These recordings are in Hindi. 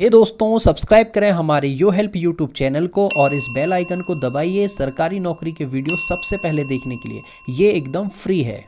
ये दोस्तों सब्सक्राइब करें हमारे यो हेल्प यूट्यूब चैनल को और इस बेल आइकन को दबाइए सरकारी नौकरी के वीडियो सबसे पहले देखने के लिए ये एकदम फ्री है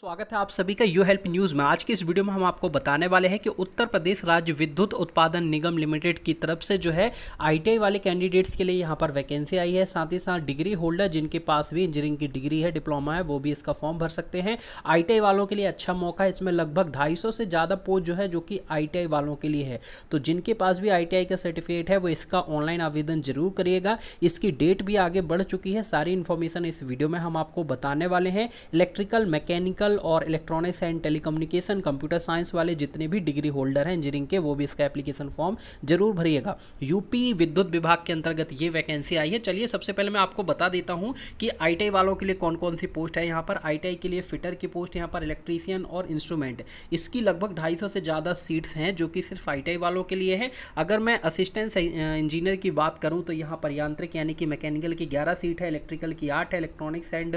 स्वागत है आप सभी का यू हेल्प न्यूज़ में आज की इस वीडियो में हम आपको बताने वाले हैं कि उत्तर प्रदेश राज्य विद्युत उत्पादन निगम लिमिटेड की तरफ से जो है आईटीआई वाले कैंडिडेट्स के लिए यहाँ पर वैकेंसी आई है साथ ही साथ डिग्री होल्डर जिनके पास भी इंजीनियरिंग की डिग्री है डिप्लोमा है वो भी इसका फॉर्म भर सकते हैं आई वालों के लिए अच्छा मौका है इसमें लगभग ढाई से ज़्यादा पोस्ट जो है जो कि आई वालों के लिए है तो जिनके पास भी आई का सर्टिफिकेट है वो इसका ऑनलाइन आवेदन जरूर करिएगा इसकी डेट भी आगे बढ़ चुकी है सारी इन्फॉर्मेशन इस वीडियो में हम आपको बताने वाले हैं इलेक्ट्रिकल मैकेनिकल इलेक्ट्रिकल और electronics and telecommunication computer science वाले जितने भी डिग्री होल्डर हैं इंजीनियरिंग के वो भी इसका एप्लीकेशन फॉर्म जरूर भरिएगा यूपी विद्युत विभाग के अंतर्गत ये वैकेंसी आई है चलिए सबसे पहले मैं आपको बता देता हूँ कि आई वालों के लिए कौन कौन सी पोस्ट है यहाँ पर आई के लिए फिटर की पोस्ट यहाँ पर इलेक्ट्रीशियन और इंस्ट्रूमेंट इसकी लगभग ढाई से ज़्यादा सीट्स हैं जो कि सिर्फ आई वालों के लिए है अगर मैं असिस्टेंट इंजीनियर की बात करूँ तो यहाँ पर यांत्रिक यानी कि मैकेनिकल की ग्यारह सीट है इलेक्ट्रिकल की आठ है इलेक्ट्रॉनिक्स एंड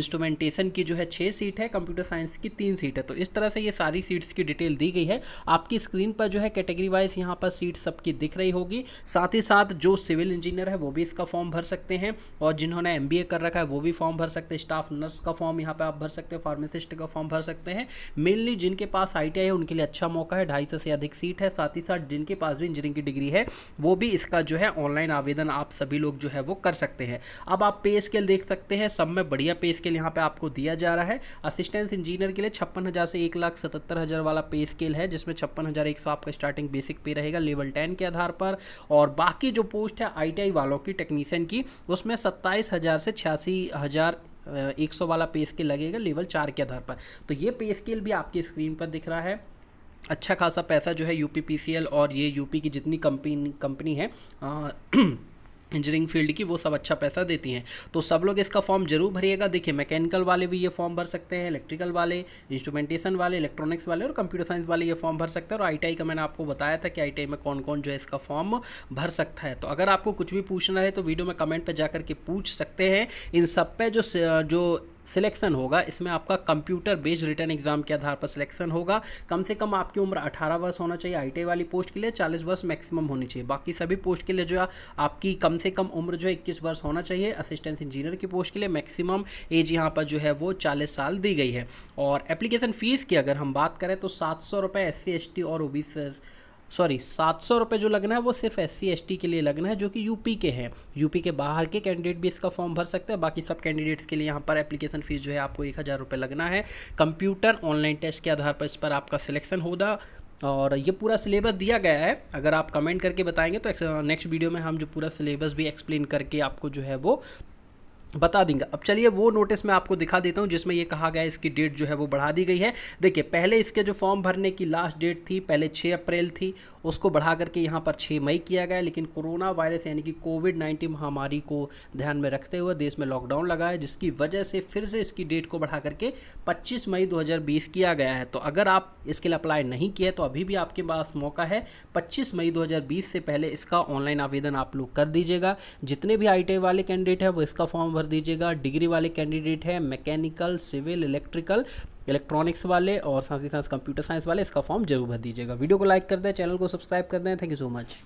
इंस्ट्रूमेंटेशन की जो है छः सीट है कंप्यूटर साइंस की तीन सीट है तो इस तरह से ये सारी सीट्स की डिटेल दी गई है आपकी स्क्रीन पर जो है कैटेगरी वाइज यहाँ पर सीट सबकी दिख रही होगी साथ ही साथ जो सिविल इंजीनियर है वो भी इसका फॉर्म भर सकते हैं और जिन्होंने एम कर रखा है वो भी फॉर्म भर सकते हैं स्टाफ नर्स का फॉर्म यहाँ पर आप भर सकते हैं फार्मासिस्ट का फॉर्म भर सकते हैं मेनली जिनके पास आई है उनके लिए अच्छा मौका है ढाई से अधिक सीट है साथ ही साथ जिनके पास भी इंजीनियरिंग की डिग्री है वो भी इसका जो है ऑनलाइन आवेदन आप सभी लोग जो है वो कर सकते हैं अब आप पे स्केल देख सकते हैं सब में बढ़िया पे स्केल यहाँ पे आपको दिया जा रहा है असिस्ट असिस्टेंस इंजीनियर के लिए छप्पन हज़ार से एक लाख सतहत्तर हज़ार वाला पे स्केल है जिसमें छप्पन हज़ार एक सौ आपका स्टार्टिंग बेसिक पे रहेगा लेवल टेन के आधार पर और बाकी जो पोस्ट है आईटीआई वालों की टेक्नीशियन की उसमें सत्ताईस हज़ार से छियासी हज़ार एक सौ वाला पे स्केल लगेगा लेवल चार के आधार पर तो ये पे स्केल भी आपकी स्क्रीन पर दिख रहा है अच्छा खासा पैसा जो है यू और ये यूपी की जितनी कंपनी कंपनी है आ, इंजीनियरिंग फील्ड की वो सब अच्छा पैसा देती हैं तो सब लोग इसका फॉर्म जरूर भरिएगा देखिए मैकेनिकल वाले भी ये फॉर्म भर सकते हैं इलेक्ट्रिकल वाले इंस्ट्रूमेंटेशन वाले इलेक्ट्रॉनिक्स वाले और कंप्यूटर साइंस वाले ये फॉर्म भर सकते हैं और आई का मैंने आपको बताया था कि आई में कौन कौन जो है इसका फॉर्म भर सकता है तो अगर आपको कुछ भी पूछना है तो वीडियो में कमेंट पर जाकर के पूछ सकते हैं इन सब पे जो जो सिलेक्शन होगा इसमें आपका कंप्यूटर बेस्ड रिटर्न एग्जाम के आधार पर सिलेक्शन होगा कम से कम आपकी उम्र 18 वर्ष होना चाहिए आईटी वाली पोस्ट के लिए 40 वर्ष मैक्सिमम होनी चाहिए बाकी सभी पोस्ट के लिए जो है आपकी कम से कम उम्र जो है इक्कीस वर्ष होना चाहिए असिस्टेंस इंजीनियर की पोस्ट के लिए मैक्सिमम एज यहाँ पर जो है वो चालीस साल दी गई है और एप्लीकेशन फ़ीस की अगर हम बात करें तो सात सौ रुपये एस सी और ओ सॉरी सात सौ रुपये जो लगना है वो सिर्फ एस सी के लिए लगना है जो कि यूपी के हैं यूपी के बाहर के कैंडिडेट भी इसका फॉर्म भर सकते हैं बाकी सब कैंडिडेट्स के लिए यहाँ पर एप्लीकेशन फ़ीस जो है आपको एक हज़ार रुपये लगना है कंप्यूटर ऑनलाइन टेस्ट के आधार पर इस पर आपका सिलेक्शन होगा और ये पूरा सिलेबस दिया गया है अगर आप कमेंट करके बताएंगे तो नेक्स्ट uh, वीडियो में हम जो पूरा सिलेबस भी एक्सप्लेन करके आपको जो है वो बता देंगे अब चलिए वो नोटिस मैं आपको दिखा देता हूँ जिसमें ये कहा गया है इसकी डेट जो है वो बढ़ा दी गई है देखिए पहले इसके जो फॉर्म भरने की लास्ट डेट थी पहले 6 अप्रैल थी उसको बढ़ा करके यहाँ पर 6 मई किया गया लेकिन कोरोना वायरस यानी कि कोविड 19 महामारी को ध्यान में रखते हुए देश में लॉकडाउन लगा है जिसकी वजह से फिर से इसकी डेट को बढ़ा करके पच्चीस मई दो किया गया है तो अगर आप इसके लिए अप्लाई नहीं किया तो अभी भी आपके पास मौका है पच्चीस मई दो से पहले इसका ऑनलाइन आवेदन आप लोग कर दीजिएगा जितने भी आई वाले कैंडिडेट हैं वो इसका फॉर्म भर दीजिएगा डिग्री वाले कैंडिडेट है मैकेनिकल सिविल इलेक्ट्रिकल इलेक्ट्रॉनिक्स वाले और साथ ही साथ कंप्यूटर साइंस वाले इसका फॉर्म जरूर भर दीजिएगा वीडियो को लाइक कर दें चैनल को सब्सक्राइब कर दें थैंक यू सो मच